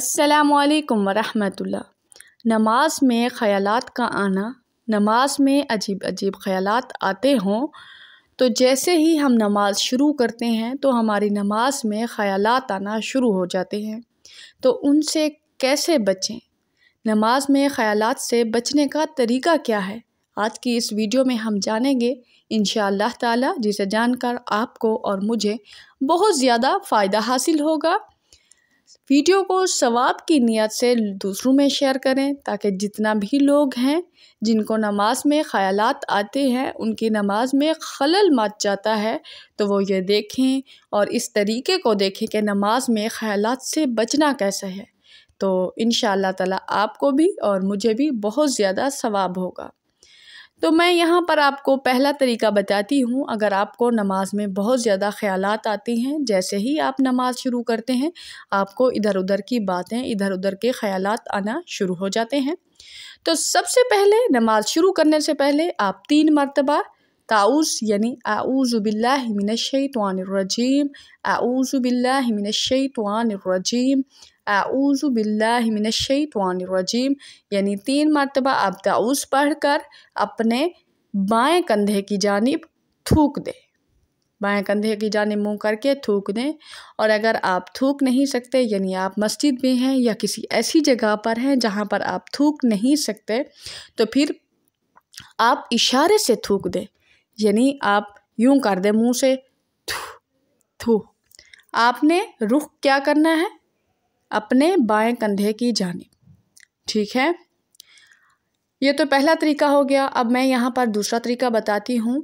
असलकम वरहमतुल्ला नमाज में ख़यालात का आना नमाज में अजीब अजीब ख़यालात आते हों तो जैसे ही हम नमाज शुरू करते हैं तो हमारी नमाज में ख़यालात आना शुरू हो जाते हैं तो उनसे कैसे बचें नमाज में ख़यालात से बचने का तरीका क्या है आज की इस वीडियो में हम जानेंगे इन ताला जिसे जानकर आपको और मुझे बहुत ज़्यादा फ़ायदा हासिल होगा वीडियो को सवाब की नीयत से दूसरों में शेयर करें ताकि जितना भी लोग हैं जिनको नमाज में ख़्याल आते हैं उनकी नमाज में खलल मच जाता है तो वो ये देखें और इस तरीके को देखें कि नमाज में ख़्याल से बचना कैसा है तो इन ताला आपको भी और मुझे भी बहुत ज़्यादा सवाब होगा तो मैं यहाँ पर आपको पहला तरीका बताती हूँ अगर आपको नमाज में बहुत ज़्यादा ख्याल आते हैं जैसे ही आप नमाज शुरू करते हैं आपको इधर उधर की बातें इधर उधर के ख्याल आना शुरू हो जाते हैं तो सबसे पहले नमाज शुरू करने से पहले आप तीन मरतबा ताउस यानी आऊज़बिल्लाशैतवानरजीम आऊज़बिल्लाशैतवानरजीम आऊज़बिल्लाशैतवानरजीम यानी तीन मरतबा आप ताउस पढ़कर अपने बाएं कंधे की जानब थूक दें बाएं कंधे की जाने मुँह करके थूक दें और अगर आप थूक नहीं सकते यानी आप मस्जिद में हैं या किसी ऐसी जगह पर हैं जहाँ पर आप थूक नहीं सकते तो फिर आप इशारे से थूक दें यानी आप यूं कर दें मुंह से थू थू आपने रुख क्या करना है अपने बाएं कंधे की जानिब ठीक है ये तो पहला तरीका हो गया अब मैं यहाँ पर दूसरा तरीका बताती हूँ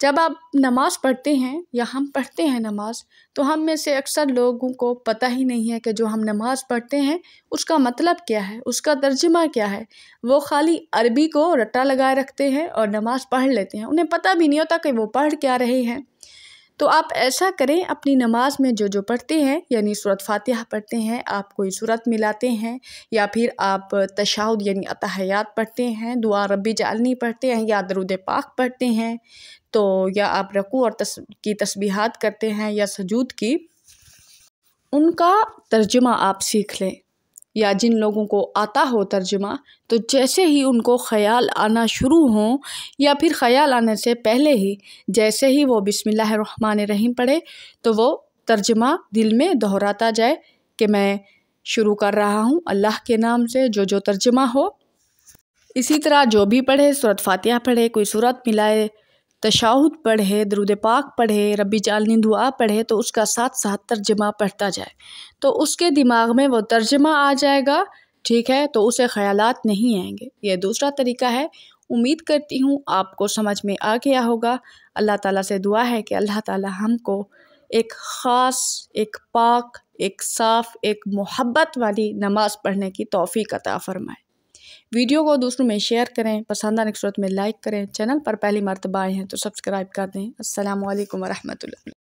जब आप नमाज़ पढ़ते हैं या हम पढ़ते हैं नमाज़ तो हम में से अक्सर लोगों को पता ही नहीं है कि जो हम नमाज़ पढ़ते हैं उसका मतलब क्या है उसका तर्जमा क्या है वो खाली अरबी को रट्टा लगाए रखते हैं और नमाज़ पढ़ लेते हैं उन्हें पता भी नहीं होता कि वो पढ़ क्या रहे हैं तो आप ऐसा करें अपनी नमाज में जो जो पढ़ते हैं यानी सूरत फातिहा पढ़ते हैं आप कोई सूरत मिलाते हैं या फिर आप तशाउद यानी अतहयात पढ़ते हैं दुआ रबी जालनी पढ़ते हैं या दरुद पाक पढ़ते हैं तो या आप रकू और तस, की तस्बीहात करते हैं या सजूद की उनका तर्जुमा आप सीख लें या जिन लोगों को आता हो तर्जुमा तो जैसे ही उनको ख़याल आना शुरू हो या फिर ख़याल आने से पहले ही जैसे ही वो बिसमान रहीम पढ़े तो वो तर्जमा दिल में दोहराता जाए कि मैं शुरू कर रहा हूँ अल्लाह के नाम से जो जो तर्जमा हो इसी तरह जो भी पढ़े सूरत फातिहा पढ़े कोई सूरत मिलाए तशाहुद पढ़े दरुद पाक पढ़े रब्बी जालनी दुआ पढ़े तो उसका साथ साथ तर्जमा पढ़ता जाए तो उसके दिमाग में वो तर्जमा आ जाएगा ठीक है तो उसे ख्यालात नहीं आएंगे ये दूसरा तरीका है उम्मीद करती हूँ आपको समझ में आ गया होगा अल्लाह ताला से दुआ है कि अल्लाह ताला हमको एक ख़ास एक पाक एक साफ़ एक मोहब्बत वाली नमाज़ पढ़ने की तोफ़ी का फ़रमाए वीडियो को दूसरों में शेयर करें पसंद आने की सूरत में लाइक करें चैनल पर पहली मरतबा आए हैं तो सब्सक्राइब कर दें असल वरहमल